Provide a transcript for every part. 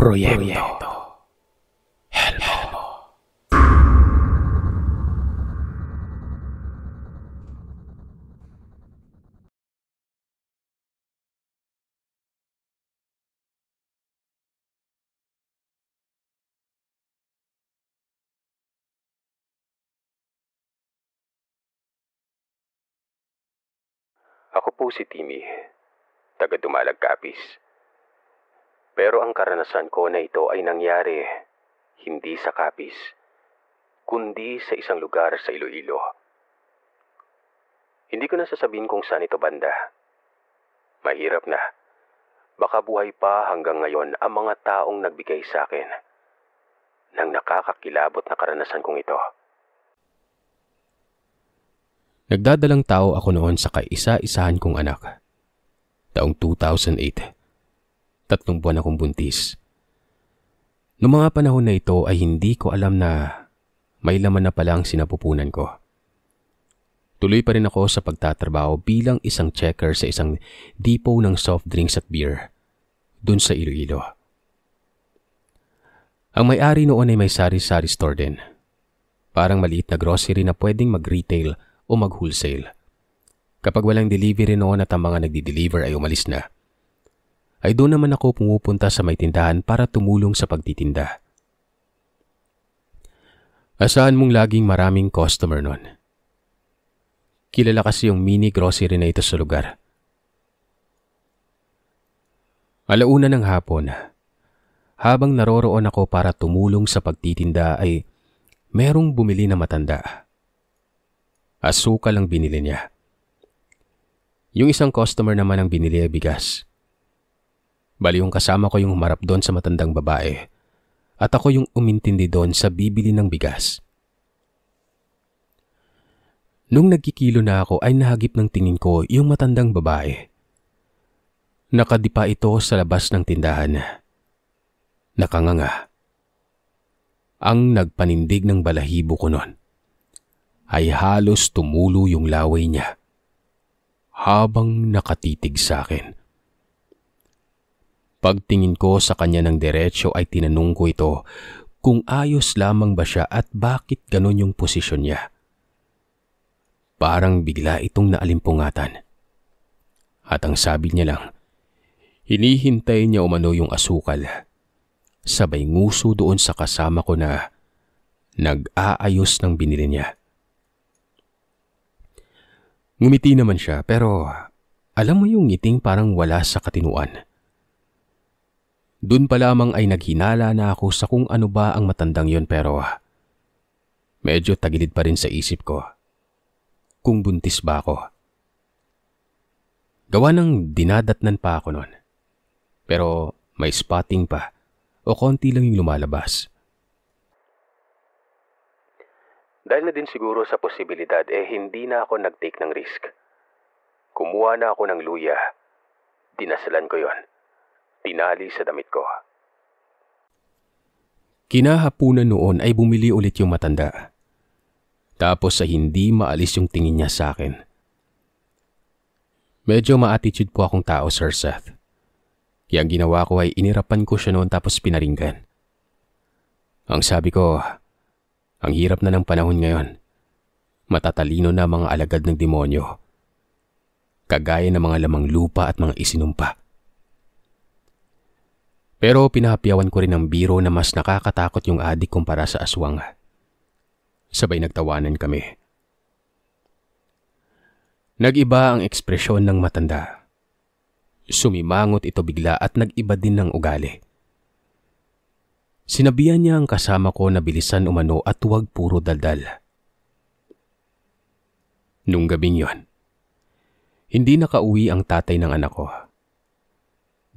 Proyecto. Proyecto. Ako po si Timmy, taga Dumalag Capiz. Pero ang karanasan ko na ito ay nangyari hindi sa Capiz, kundi sa isang lugar sa Iloilo. Hindi ko na sasabihin kung saan ito banda. Mahirap na. Baka buhay pa hanggang ngayon ang mga taong nagbigay sa akin ng nakakakilabot na karanasan kong ito. Nagdadalang tao ako noon sa kaisa-isahan kong anak. Taong 2008 tatlong buwan akong buntis. Noong mga panahon na ito ay hindi ko alam na may laman na pala ang sinapupunan ko. Tuloy pa rin ako sa pagtatrabaho bilang isang checker sa isang depot ng soft drinks at beer dun sa Iloilo. Ang may-ari noon ay may sari-sari store din. Parang maliit na grocery na pwedeng mag-retail o mag-wholesale. Kapag walang delivery noon at ang mga nagdi-deliver ay umalis na, ay doon naman ako pumupunta sa may tindahan para tumulong sa pagtitinda. Asahan mong laging maraming customer nun. Kilala kasi yung mini grocery na ito sa lugar. Alauna ng hapon, habang naroroon ako para tumulong sa pagtitinda ay merong bumili na matanda. Asuka lang binili niya. Yung isang customer naman ang binili ay bigas. Bali yung kasama ko yung humarap doon sa matandang babae. At ako yung umintindi doon sa bibili ng bigas. Nung nagkikilo na ako ay nahagip ng tingin ko yung matandang babae. Nakadipa ito sa labas ng tindahan. Nakanganga. Ang nagpanindig ng balahibo ko noon ay halos tumulo yung laway niya habang nakatitig sa akin. Pagtingin ko sa kanya ng diretsyo ay tinanong ko ito kung ayos lamang ba siya at bakit ganun yung posisyon niya. Parang bigla itong naalimpungatan. At ang sabi niya lang, hinihintay niya umano yung asukal. Sabay nguso doon sa kasama ko na nag-aayos ng binili niya. Ngumiti naman siya pero alam mo yung ngiting parang wala sa katinuan. Doon pa lamang ay naghinala na ako sa kung ano ba ang matandang yon pero ah, medyo tagilid pa rin sa isip ko. Kung buntis ba ako? Gawa ng dinadatnan pa ako noon. Pero may spotting pa o konti lang yung lumalabas. Dahil na din siguro sa posibilidad eh hindi na ako nag-take ng risk. Kumuha na ako ng luya. Dinasalan ko yon tinali sa damit ko. Kinahapunan noon ay bumili ulit yung matanda. Tapos sa hindi maalis yung tingin niya sa akin. Medyo ma-attitude po akong tao, Sir Seth. Kaya ginawa ko ay inirapan ko siya noon tapos pinaringgan. Ang sabi ko, ang hirap na ng panahon ngayon. Matatalino na mga alagad ng demonyo. Kagaya ng mga lamang lupa at mga isinumpa. Pero pinapiyawan ko rin ang biro na mas nakakatakot yung adik kumpara sa aswang. Sabay nagtawanan kami. Nagiba ang ekspresyon ng matanda. Sumimangot ito bigla at nagiba din ng ugali. Sinabihan niya ang kasama ko na bilisan umano at huwag puro daldal. Nung gabing yon, hindi nakauwi ang tatay ng anak ko.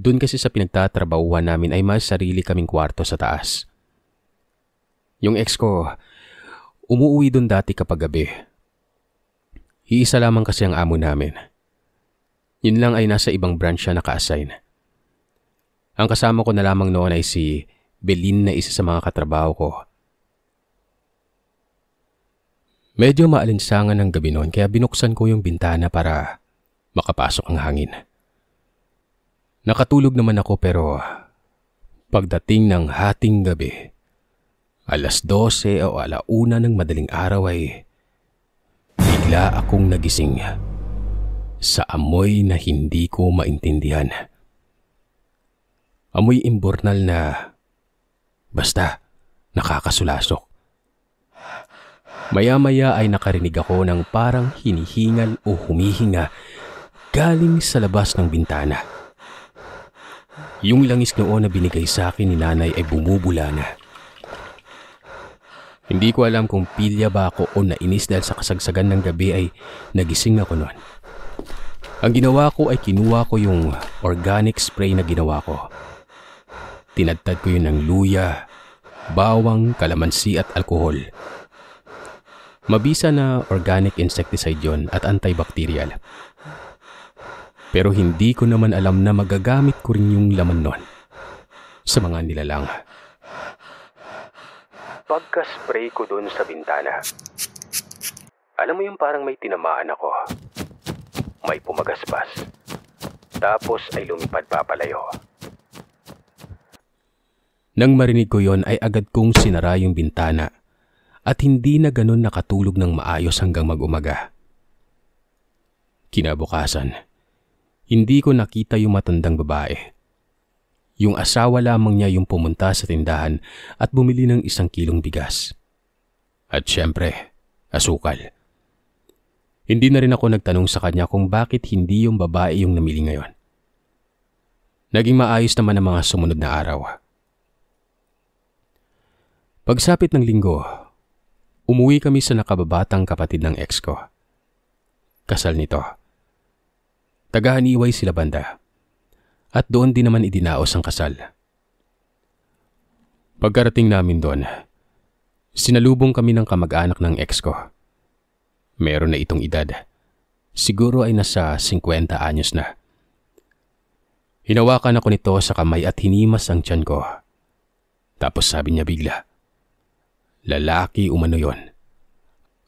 Doon kasi sa pinagtatrabahuhan namin ay mas sarili kaming kwarto sa taas. Yung ex ko, umuwi doon dati kapag gabi. Iisa lamang kasi ang amo namin. Yun lang ay nasa ibang branch siya naka-assign. Ang kasama ko na lamang noon ay si Belin na isa sa mga katrabaho ko. Medyo maalinsangan ng gabi noon kaya binuksan ko yung bintana para makapasok ang hangin. Nakatulog naman ako pero pagdating ng hating gabi, alas 12 o alauna ng madaling araw ay bigla akong nagising sa amoy na hindi ko maintindihan. Amoy imbornal na basta nakakasulasok. Maya-maya ay nakarinig ako ng parang hinihingal o humihinga galing sa labas ng bintana. Yung langis noon na binigay sa akin ni nanay ay bumubula na. Hindi ko alam kung pilya ba ako o nainis dahil sa kasagsagan ng gabi ay nagising ako noon. Ang ginawa ko ay kinuha ko yung organic spray na ginawa ko. Tinadtad ko yun ng luya, bawang, kalamansi at alkohol. Mabisa na organic insecticide yon at antibacterial. Pero hindi ko naman alam na magagamit ko rin yung laman nun sa mga nilalang. Pagka-spray ko doon sa bintana, alam mo yung parang may tinamaan ako. May pumagaspas. Tapos ay lumipad papalayo. Nang marinig ko yon ay agad kong sinara yung bintana at hindi na ganun nakatulog ng maayos hanggang mag-umaga. Kinabukasan, hindi ko nakita yung matandang babae. Yung asawa lamang niya yung pumunta sa tindahan at bumili ng isang kilong bigas. At syempre, asukal. Hindi na rin ako nagtanong sa kanya kung bakit hindi yung babae yung namili ngayon. Naging maayos naman ang mga sumunod na araw. Pagsapit ng linggo, umuwi kami sa nakababatang kapatid ng ex ko. Kasal nito. Tagahaniway sila banda. At doon din naman idinaos ang kasal. Pagkarating namin doon, sinalubong kami ng kamag-anak ng ex ko. Meron na itong edad. Siguro ay nasa 50 anyos na. Hinawakan ako nito sa kamay at hinimas ang tiyan ko. Tapos sabi niya bigla, Lalaki umano yon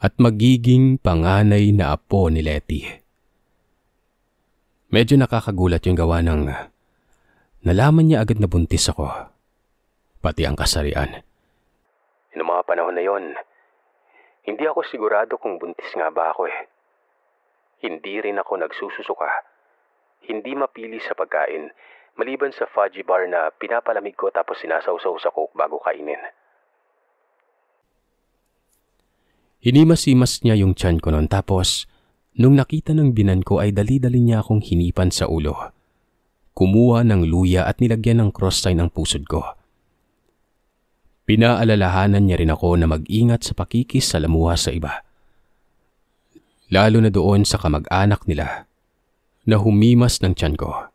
at magiging panganay na apo ni Letty. Medyo nakakagulat yung gawa ng nalaman niya agad na buntis ako. Pati ang kasarian. Noong mga panahon na yon, hindi ako sigurado kung buntis nga ba ako eh. Hindi rin ako nagsususuka. Hindi mapili sa pagkain maliban sa fudgy bar na pinapalamig ko tapos sinasawsaw sa coke bago kainin. Inimas-imas niya yung tiyan ko noon tapos Nung nakita ng binan ko ay dali-dali niya akong hinipan sa ulo. Kumuha ng luya at nilagyan ng cross sign ang pusod ko. Pinaalalahanan niya rin ako na mag-ingat sa pakikis sa lamuha sa iba. Lalo na doon sa kamag-anak nila na humimas ng tiyan ko.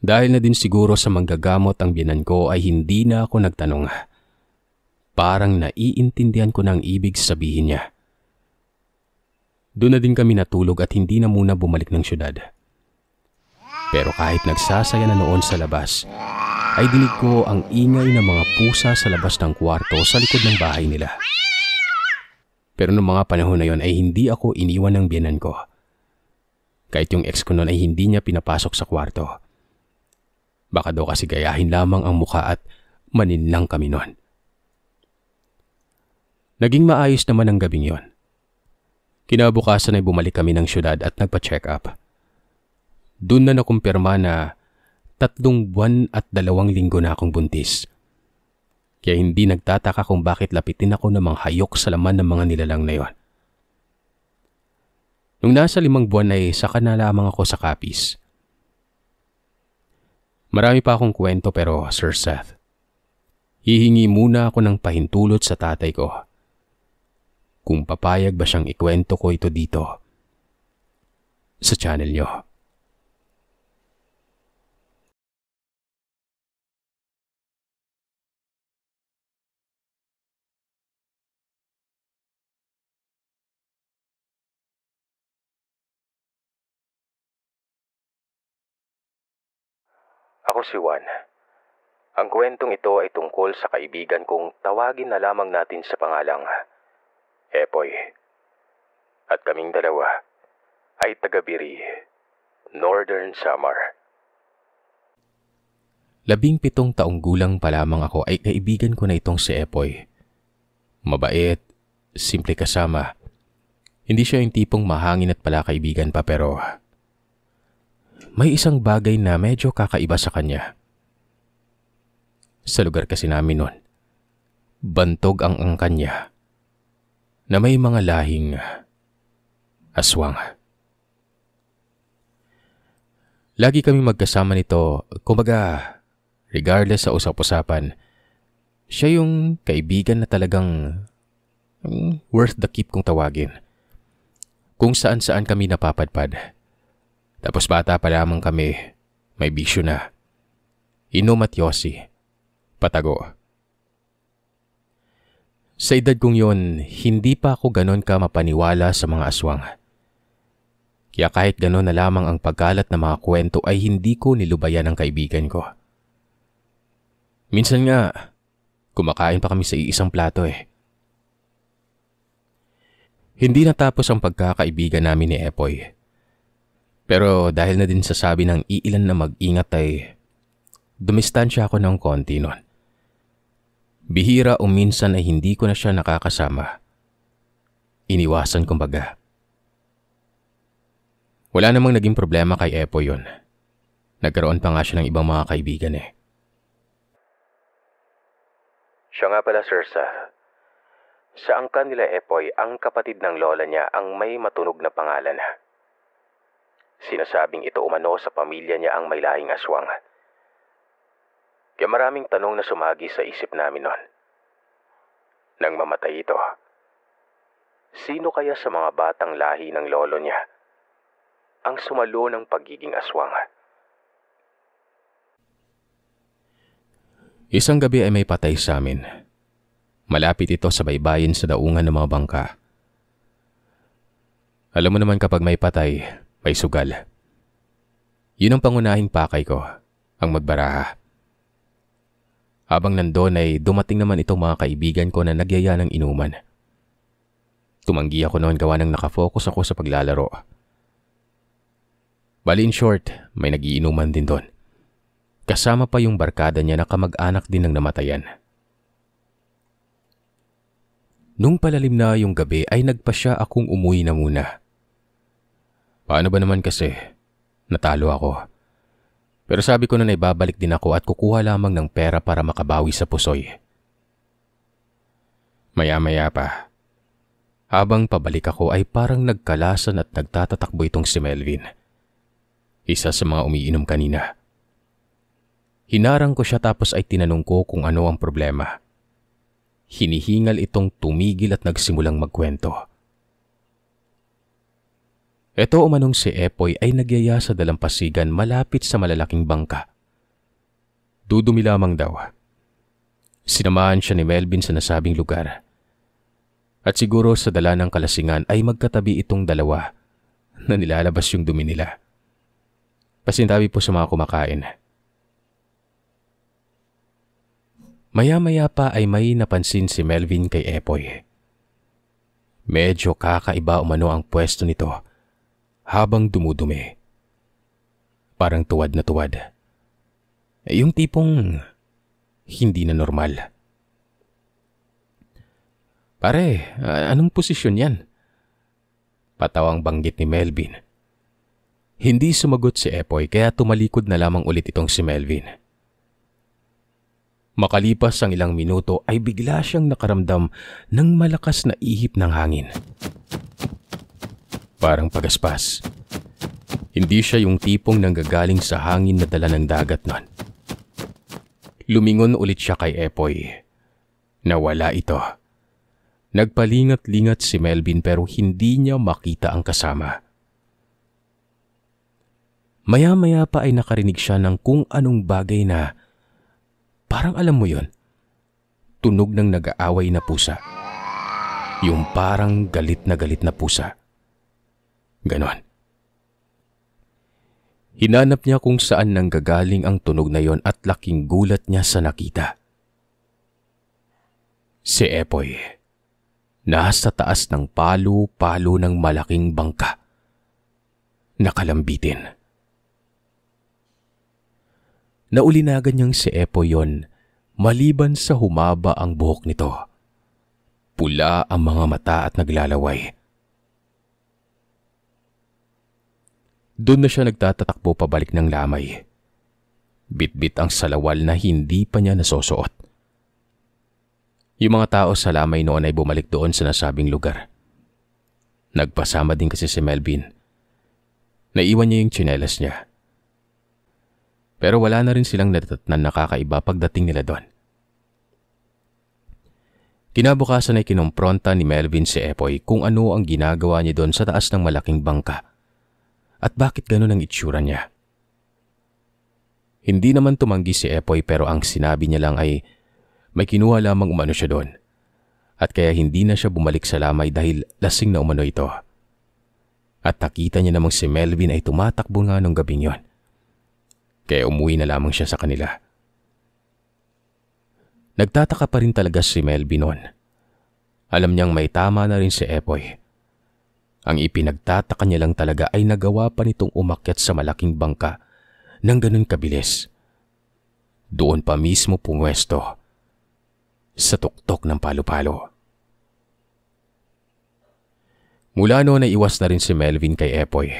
Dahil na din siguro sa manggagamot ang binan ko ay hindi na ako nagtanong. Parang naiintindihan ko ng ibig sabihin niya. Doon na din kami natulog at hindi na muna bumalik ng syudad. Pero kahit nagsasaya na noon sa labas, ay dinig ko ang ingay ng mga pusa sa labas ng kwarto sa likod ng bahay nila. Pero noong mga panahon na yon ay hindi ako iniwan ng biyanan ko. Kahit yung ex ko noon ay hindi niya pinapasok sa kwarto. Baka daw kasi gayahin lamang ang mukha at maninlang kami noon. Naging maayos naman ang gabing yon. Kinabukasan ay bumalik kami ng syudad at nagpa-check up. Doon na nakumpirma na tatlong buwan at dalawang linggo na akong buntis. Kaya hindi nagtataka kung bakit lapitin ako ng mga hayok sa laman ng mga nilalang na yon. Nung nasa limang buwan ay saka na lamang ako sa kapis. Marami pa akong kwento pero Sir Seth, hihingi muna ako ng pahintulot sa tatay ko kung papayag ba siyang ikwento ko ito dito sa channel niyo. Ako si Juan. Ang kwentong ito ay tungkol sa kaibigan kong tawagin na lamang natin sa pangalang Epoy. At kaming dalawa ay tagabiri, Northern Samar. Labing pitong taong gulang pa lamang ako ay kaibigan ko na itong si Epoy. Mabait, simple kasama. Hindi siya yung tipong mahangin at pala kaibigan pa pero... May isang bagay na medyo kakaiba sa kanya. Sa lugar kasi namin noon, bantog ang angkan niya na may mga lahing aswang. Lagi kami magkasama nito, kumbaga, regardless sa usap-usapan, siya yung kaibigan na talagang hmm, worth the keep kong tawagin. Kung saan-saan kami napapadpad. Tapos bata pa lamang kami, may bisyo na. Inom at yosi. Patago. Sa edad kong yun, hindi pa ako ganon ka mapaniwala sa mga aswang. Kaya kahit ganon na lamang ang pagkalat ng mga kwento ay hindi ko nilubayan ang kaibigan ko. Minsan nga, kumakain pa kami sa iisang plato eh. Hindi natapos ang pagkakaibigan namin ni Epoy. Pero dahil na din sa sabi ng iilan na mag-ingat ay dumistansya ako ng konti noon. Bihira o minsan ay hindi ko na siya nakakasama. Iniwasan kumbaga. Wala namang naging problema kay Epo yon. Nagkaroon pa nga siya ng ibang mga kaibigan eh. Siya nga pala, Sir Sa. Sa angka nila Epoy, ang kapatid ng lola niya ang may matunog na pangalan. Sinasabing ito umano sa pamilya niya ang may lahing aswang. Kaya maraming tanong na sumagi sa isip namin noon. Nang mamatay ito, sino kaya sa mga batang lahi ng lolo niya ang sumalo ng pagiging aswang? Isang gabi ay may patay sa amin. Malapit ito sa baybayin sa daungan ng mga bangka. Alam mo naman kapag may patay, may sugal. Yun ang pangunahing pakay ko, ang magbaraha. Habang nandoon ay dumating naman itong mga kaibigan ko na nagyaya ng inuman. Tumanggi ako noon gawa ng nakafocus ako sa paglalaro. Bali in short, may nagiinuman din doon. Kasama pa yung barkada niya na kamag-anak din ng namatayan. Nung palalim na yung gabi ay nagpa siya akong umuwi na muna. Paano ba naman kasi? Natalo ako. Pero sabi ko na ibabalik din ako at kukuha lamang ng pera para makabawi sa pusoy. Maya-maya pa. Habang pabalik ako ay parang nagkalasan at nagtatatakbo itong si Melvin. Isa sa mga umiinom kanina. Hinarang ko siya tapos ay tinanong ko kung ano ang problema. Hinihingal itong tumigil at nagsimulang magkwento. Ito umanong si Epoy ay nagyaya sa dalampasigan malapit sa malalaking bangka. Dudumi lamang daw. Sinamahan siya ni Melvin sa nasabing lugar. At siguro sa dala ng kalasingan ay magkatabi itong dalawa na nilalabas yung dumi nila. Pasintabi po sa mga kumakain. Maya-maya pa ay may napansin si Melvin kay Epoy. Medyo kakaiba umano ang pwesto nito habang dumudumi. Parang tuwad na tuwad. Yung tipong hindi na normal. Pare, anong posisyon yan? Patawang banggit ni Melvin. Hindi sumagot si Epoy kaya tumalikod na lamang ulit itong si Melvin. Makalipas ang ilang minuto ay bigla siyang nakaramdam ng malakas na ihip ng hangin. Parang pagaspas. Hindi siya yung tipong nanggagaling sa hangin na dala ng dagat nun. Lumingon ulit siya kay Epoy. Nawala ito. Nagpalingat-lingat si Melvin pero hindi niya makita ang kasama. Maya-maya pa ay nakarinig siya ng kung anong bagay na parang alam mo yon. Tunog ng nag-aaway na pusa. Yung parang galit na galit na pusa. Ganon. Hinanap niya kung saan nanggagaling ang tunog na yon at laking gulat niya sa nakita. Si Epoy, nasa taas ng palo-palo ng malaking bangka. Nakalambitin. Naulinagan niyang si Epoy yon maliban sa humaba ang buhok nito. Pula ang mga mata at naglalaway. Doon na siya nagtatatakbo pabalik ng lamay. Bitbit ang salawal na hindi pa niya nasusuot. Yung mga tao sa lamay noon ay bumalik doon sa nasabing lugar. Nagpasama din kasi si Melvin. Naiwan niya yung tsinelas niya. Pero wala na rin silang natatnan nakakaiba pagdating nila doon. Kinabukasan ay kinumpronta ni Melvin si Epoy kung ano ang ginagawa niya doon sa taas ng malaking bangka at bakit ganun ang itsura niya. Hindi naman tumanggi si Epoy pero ang sinabi niya lang ay may kinuha lamang umano siya doon. At kaya hindi na siya bumalik sa lamay dahil lasing na umano ito. At nakita niya namang si Melvin ay tumatakbo nga nung gabing yon. Kaya umuwi na lamang siya sa kanila. Nagtataka pa rin talaga si Melvin noon. Alam niyang may tama na rin si Epoy. Ang ipinagtataka niya lang talaga ay nagawa pa nitong umakyat sa malaking bangka nang ganun kabilis. Doon pa mismo pumwesto sa tuktok ng palo-palo. Mula noon ay iwas na rin si Melvin kay Epoy.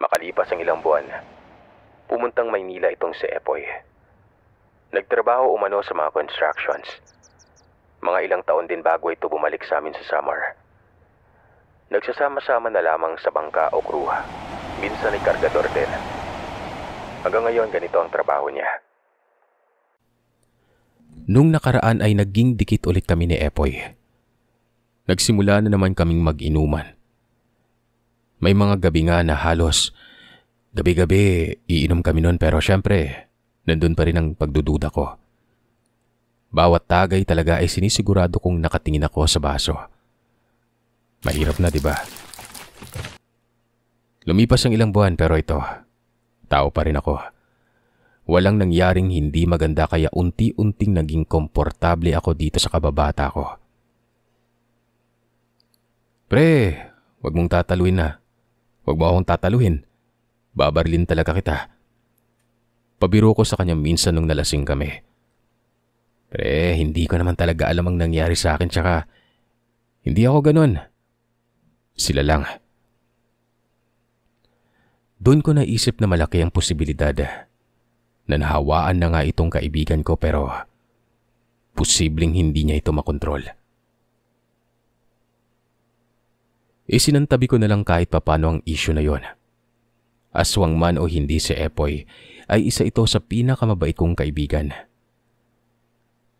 Makalipas ang ilang buwan, pumuntang Maynila itong si Epoy. Nagtrabaho umano sa mga constructions. Mga ilang taon din bago ito bumalik sa amin sa summer. Nagsasama-sama na lamang sa bangka o kruha. Minsan ay kargador din. Hanggang ngayon ganito ang trabaho niya. Nung nakaraan ay naging dikit ulit kami ni Epoy. Nagsimula na naman kaming mag-inuman. May mga gabi nga na halos gabi-gabi iinom kami noon pero syempre nandun pa rin ang pagdududa ko. Bawat tagay talaga ay sinisigurado kong nakatingin ako sa baso. Mahirap na, di ba? Lumipas ang ilang buwan pero ito, tao pa rin ako. Walang nangyaring hindi maganda kaya unti-unting naging komportable ako dito sa kababata ko. Pre, wag mong tataluin na. Ah. Wag mo akong tataluhin. Babarlin talaga kita. Pabiro ko sa kanya minsan nung nalasing kami. Pre, hindi ko naman talaga alam ang nangyari sa akin tsaka hindi ako ganun. Sila lang. Doon ko naisip na malaki ang posibilidad. nahawaan na nga itong kaibigan ko pero posibleng hindi niya ito makontrol. Isinantabi e ko na lang kahit papano ang issue na yon. Aswang man o hindi si Epoy, ay isa ito sa pinakamabait kong kaibigan.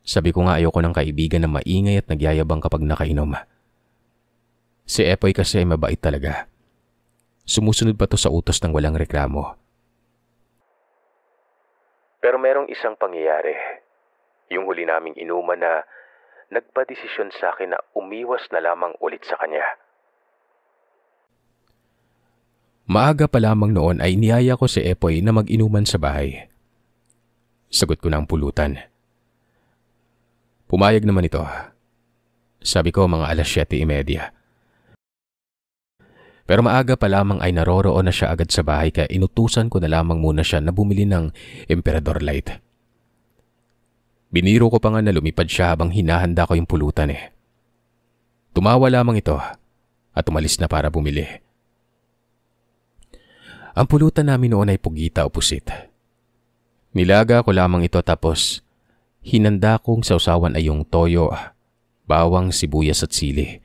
Sabi ko nga ayoko ng kaibigan na maingay at nagyayabang kapag nakainom. Si Epoy kasi ay mabait talaga. Sumusunod pa to sa utos ng walang reklamo. Pero merong isang pangyayari. Yung huli naming inuman na nagpadesisyon sa akin na umiwas na lamang ulit sa kanya. Maaga pa lamang noon ay niyaya ko si Epoy na mag-inuman sa bahay. Sagot ko ng pulutan. Pumayag naman ito. Sabi ko mga alas 7.30. Pero maaga pa lamang ay naroroon na siya agad sa bahay kaya inutusan ko na lamang muna siya na bumili ng Emperador Light. Biniro ko pa nga na lumipad siya habang hinahanda ko yung pulutan eh. Tumawa lamang ito at umalis na para bumili. Ang pulutan namin noon ay pugita o pusit. Nilaga ko lamang ito tapos hinanda kong sausawan ay yung toyo, bawang, sibuyas at sili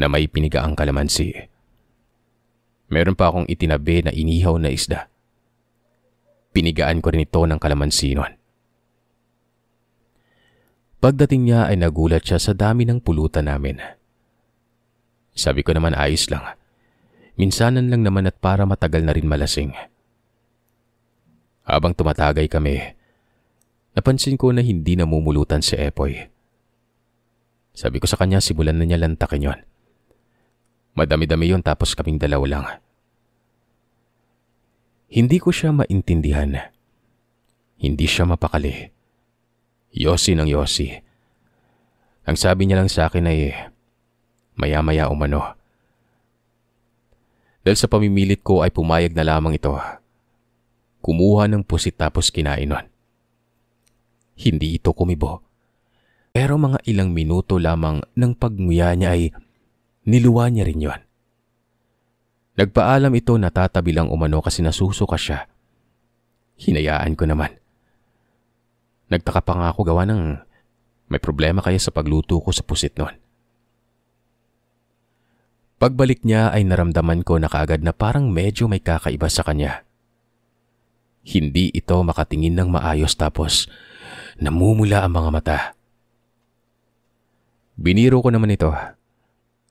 na may pinigaang kalamansi. Meron pa akong itinabi na inihaw na isda. Pinigaan ko rin ito ng kalamansi noon. Pagdating niya ay nagulat siya sa dami ng pulutan namin. Sabi ko naman ayos lang. Minsanan lang naman at para matagal na rin malasing. Habang tumatagay kami, napansin ko na hindi namumulutan si Epoy. Sabi ko sa kanya simulan na niya lantakin yon. Madami-dami yon tapos kaming dalawa lang. Hindi ko siya maintindihan. Hindi siya mapakali. Yosi ng Yosi. Ang sabi niya lang sa akin ay maya-maya umano. Dahil sa pamimilit ko ay pumayag na lamang ito. Kumuha ng pusit tapos kinain nun. Hindi ito kumibo. Pero mga ilang minuto lamang ng pagnguya niya ay Niluwa niya rin yon. Nagpaalam ito na tatabilang umano kasi nasusuka siya. Hinayaan ko naman. Nagtaka pa nga ako gawa ng may problema kaya sa pagluto ko sa pusit noon. Pagbalik niya ay naramdaman ko na kagad na parang medyo may kakaiba sa kanya. Hindi ito makatingin ng maayos tapos namumula ang mga mata. Biniro ko naman ito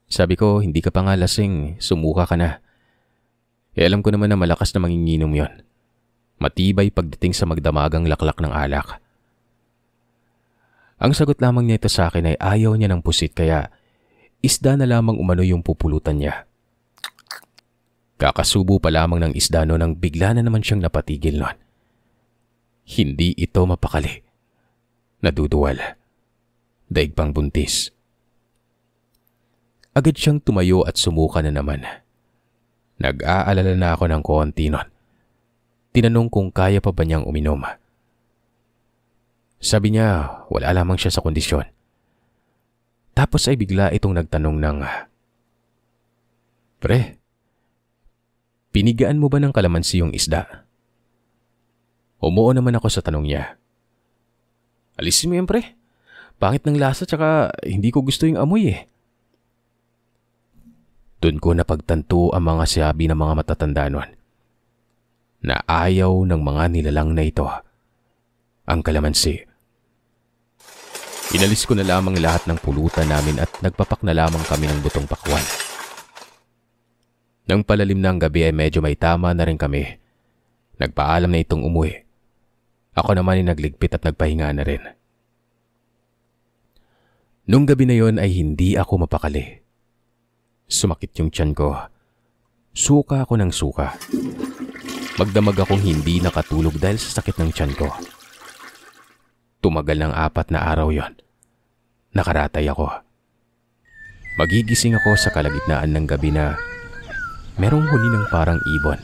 sabi ko, hindi ka pa nga lasing, sumuka ka na. E alam ko naman na malakas na manginginom yon. Matibay pagdating sa magdamagang laklak ng alak. Ang sagot lamang niya ito sa akin ay ayaw niya ng pusit kaya isda na lamang umano yung pupulutan niya. Kakasubo pa lamang ng isda no nang bigla na naman siyang napatigil noon. Hindi ito mapakali. Naduduwal. Daig pang buntis. Agad siyang tumayo at sumuka na naman. Nag-aalala na ako ng konti nun. Tinanong kung kaya pa ba niyang uminom. Sabi niya wala lamang siya sa kondisyon. Tapos ay bigla itong nagtanong ng, Pre, pinigaan mo ba ng kalamansi yung isda? Umuo naman ako sa tanong niya. Alisin mo yan pre. Pangit ng lasa tsaka hindi ko gusto yung amoy eh. Doon ko napagtanto ang mga sabi ng mga matatanda noon na ayaw ng mga nilalang na ito. Ang kalamansi. Inalis ko na lamang lahat ng pulutan namin at nagpapak na lamang kami ng butong pakwan. Nang palalim ng gabi ay medyo may tama na rin kami. Nagpaalam na itong umuwi. Ako naman ay nagligpit at nagpahinga na rin. Nung gabi na yon ay hindi ako mapakali. Sumakit yung tiyan ko. Suka ako ng suka. Magdamag akong hindi nakatulog dahil sa sakit ng tiyan ko. Tumagal ng apat na araw yon. Nakaratay ako. Magigising ako sa kalagitnaan ng gabi na merong huni ng parang ibon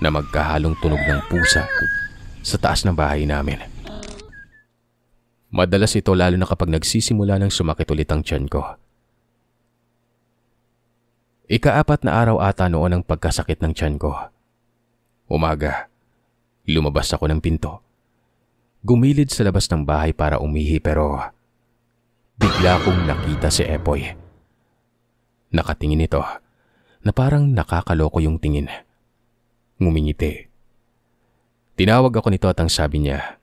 na magkahalong tunog ng pusa sa taas ng bahay namin. Madalas ito lalo na kapag nagsisimula ng sumakit ulit ang tiyan ko. Ikaapat na araw ata noon ang pagkasakit ng tiyan ko. Umaga, lumabas ako ng pinto. Gumilid sa labas ng bahay para umihi pero bigla kong nakita si Epoy. Nakatingin ito na parang nakakaloko yung tingin. Ngumingiti. Tinawag ako nito at ang sabi niya,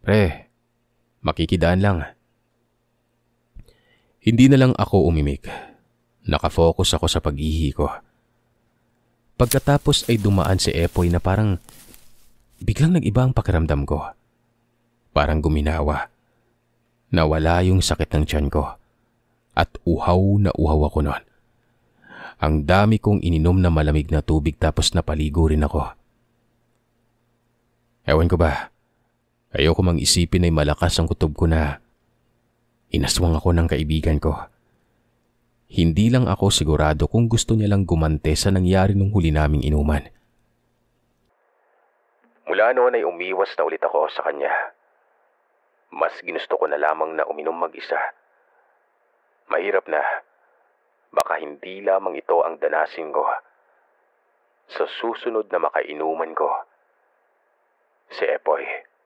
Pre, makikidaan lang. Hindi na lang ako umimik. Nakafocus ako sa pag-ihi ko. Pagkatapos ay dumaan si Epoy na parang biglang nag-iba ang pakiramdam ko. Parang guminawa. Nawala yung sakit ng tiyan ko. At uhaw na uhaw ako noon. Ang dami kong ininom na malamig na tubig tapos napaligo rin ako. Ewan ko ba, ayoko mang isipin ay malakas ang kutob ko na inaswang ako ng kaibigan ko. Hindi lang ako sigurado kung gusto niya lang gumante sa nangyari nung huli naming inuman. Mula noon ay umiwas na ulit ako sa kanya. Mas ginusto ko na lamang na uminom mag-isa. Mahirap na. Baka hindi lamang ito ang danasin ko. Sa susunod na makainuman ko, si Epoy.